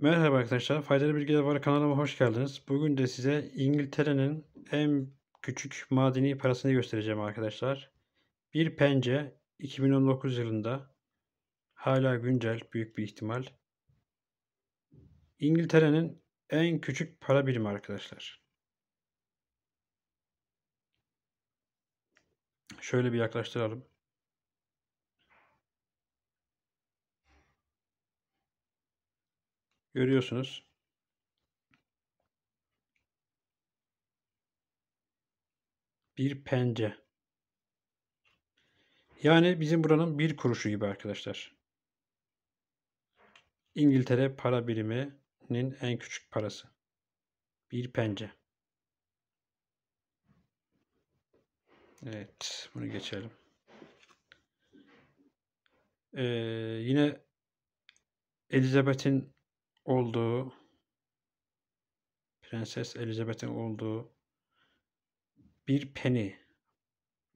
Merhaba arkadaşlar, Faydalı Bilgiler Var kanalıma hoş geldiniz. Bugün de size İngiltere'nin en küçük madeni parasını göstereceğim arkadaşlar. Bir pence 2019 yılında hala güncel büyük bir ihtimal. İngiltere'nin en küçük para birimi arkadaşlar. Şöyle bir yaklaştıralım. Görüyorsunuz. Bir pence. Yani bizim buranın bir kuruşu gibi arkadaşlar. İngiltere para biriminin en küçük parası. Bir pence. Evet, bunu geçelim. Ee, yine Elizabeth'in olduğu, Prenses Elizabeth'in olduğu bir penny.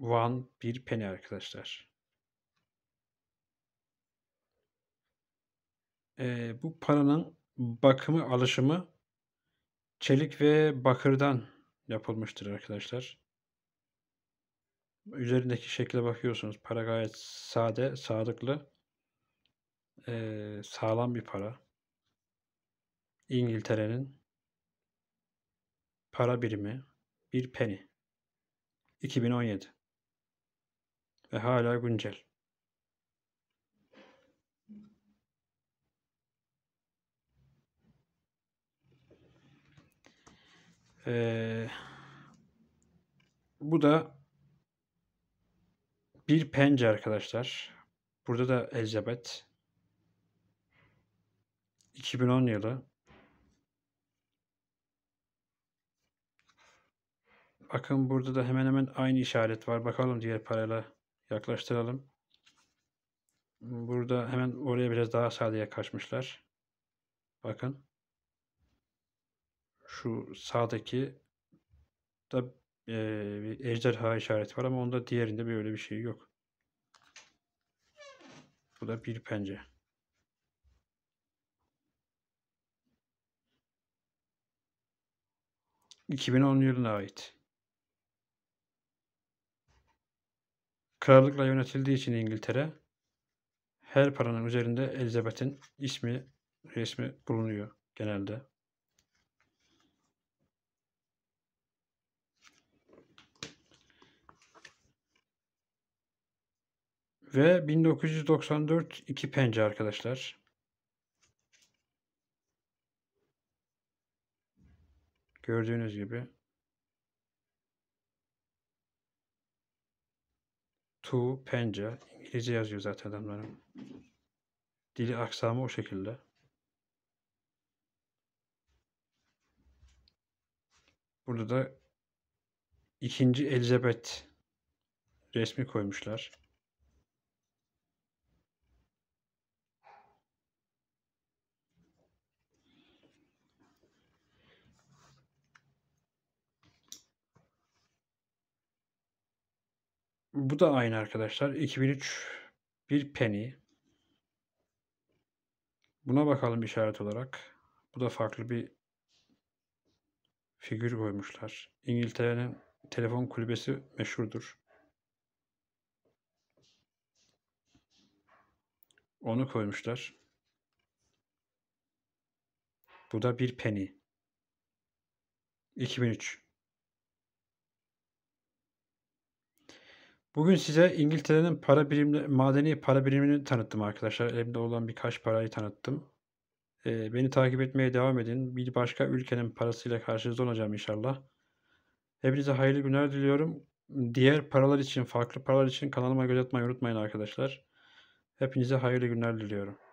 One bir penny arkadaşlar. Ee, bu paranın bakımı, alışımı çelik ve bakırdan yapılmıştır arkadaşlar. Üzerindeki şekle bakıyorsunuz. Para gayet sade, sadıklı, ee, sağlam bir para. İngiltere'nin para birimi bir penny. 2017 ve hala güncel. Ee, bu da bir pence arkadaşlar. Burada da Elizabeth 2010 yılı Bakın burada da hemen hemen aynı işaret var. Bakalım diğer parayla yaklaştıralım. Burada hemen oraya biraz daha sağdaya kaçmışlar. Bakın. Şu sağdaki da e, bir ejderha işareti var ama onda diğerinde böyle bir şey yok. Bu da bir pence. ...2010 yılına ait. Krallıkla yönetildiği için İngiltere her paranın üzerinde Elizabeth'in ismi, resmi bulunuyor genelde. Ve 1994 iki pence arkadaşlar. Gördüğünüz gibi Tu, Penca. İngilizce yazıyor zaten adamların. Dili aksamı o şekilde. Burada da ikinci Elizabeth resmi koymuşlar. Bu da aynı arkadaşlar. 2003 bir penny. Buna bakalım işaret olarak. Bu da farklı bir figür koymuşlar. İngiltere'nin telefon kulübesi meşhurdur. Onu koymuşlar. Bu da bir penny. 2003. Bugün size İngiltere'nin para birimli, madeni para birimini tanıttım arkadaşlar. Elimde olan birkaç parayı tanıttım. Ee, beni takip etmeye devam edin. Bir başka ülkenin parasıyla karşınızda olacağım inşallah. Hepinize hayırlı günler diliyorum. Diğer paralar için, farklı paralar için kanalıma göz atmayı unutmayın arkadaşlar. Hepinize hayırlı günler diliyorum.